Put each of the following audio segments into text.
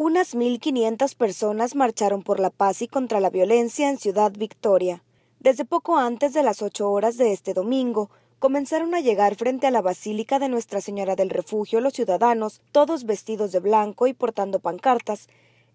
Unas 1.500 personas marcharon por la paz y contra la violencia en Ciudad Victoria. Desde poco antes de las ocho horas de este domingo, comenzaron a llegar frente a la Basílica de Nuestra Señora del Refugio los ciudadanos, todos vestidos de blanco y portando pancartas,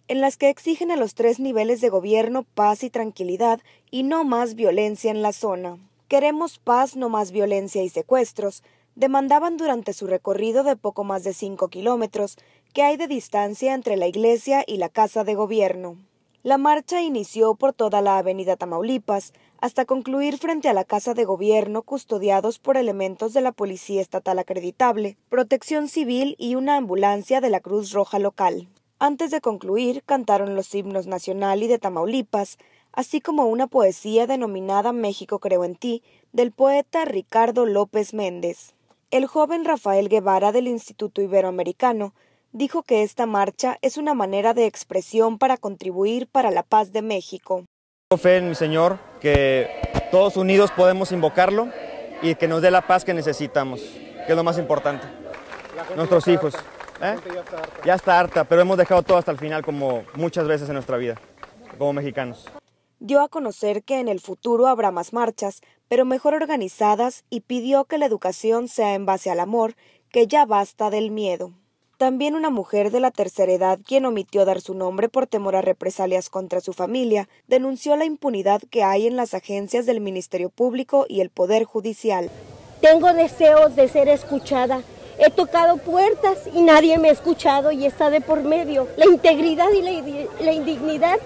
en las que exigen a los tres niveles de gobierno paz y tranquilidad y no más violencia en la zona. Queremos paz, no más violencia y secuestros, demandaban durante su recorrido de poco más de cinco kilómetros que hay de distancia entre la iglesia y la casa de gobierno. La marcha inició por toda la avenida Tamaulipas hasta concluir frente a la casa de gobierno custodiados por elementos de la Policía Estatal acreditable, Protección Civil y una ambulancia de la Cruz Roja local. Antes de concluir, cantaron los himnos nacional y de Tamaulipas, así como una poesía denominada México creo en ti, del poeta Ricardo López Méndez. El joven Rafael Guevara del Instituto Iberoamericano dijo que esta marcha es una manera de expresión para contribuir para la paz de México. Tengo fe en mi Señor que todos unidos podemos invocarlo y que nos dé la paz que necesitamos, que es lo más importante. Nuestros hijos. ¿eh? ya está harta, pero hemos dejado todo hasta el final como muchas veces en nuestra vida, como mexicanos dio a conocer que en el futuro habrá más marchas, pero mejor organizadas, y pidió que la educación sea en base al amor, que ya basta del miedo. También una mujer de la tercera edad, quien omitió dar su nombre por temor a represalias contra su familia, denunció la impunidad que hay en las agencias del Ministerio Público y el Poder Judicial. Tengo deseos de ser escuchada. He tocado puertas y nadie me ha escuchado y está de por medio. La integridad y la, la indignidad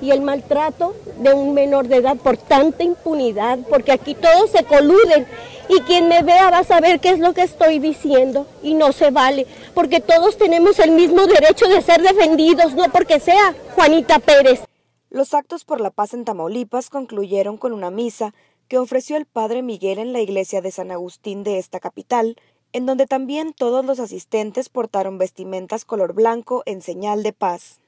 y el maltrato de un menor de edad por tanta impunidad, porque aquí todos se coluden y quien me vea va a saber qué es lo que estoy diciendo y no se vale, porque todos tenemos el mismo derecho de ser defendidos, no porque sea Juanita Pérez. Los actos por la paz en Tamaulipas concluyeron con una misa que ofreció el padre Miguel en la iglesia de San Agustín de esta capital, en donde también todos los asistentes portaron vestimentas color blanco en señal de paz.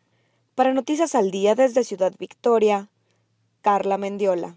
Para Noticias al Día desde Ciudad Victoria, Carla Mendiola.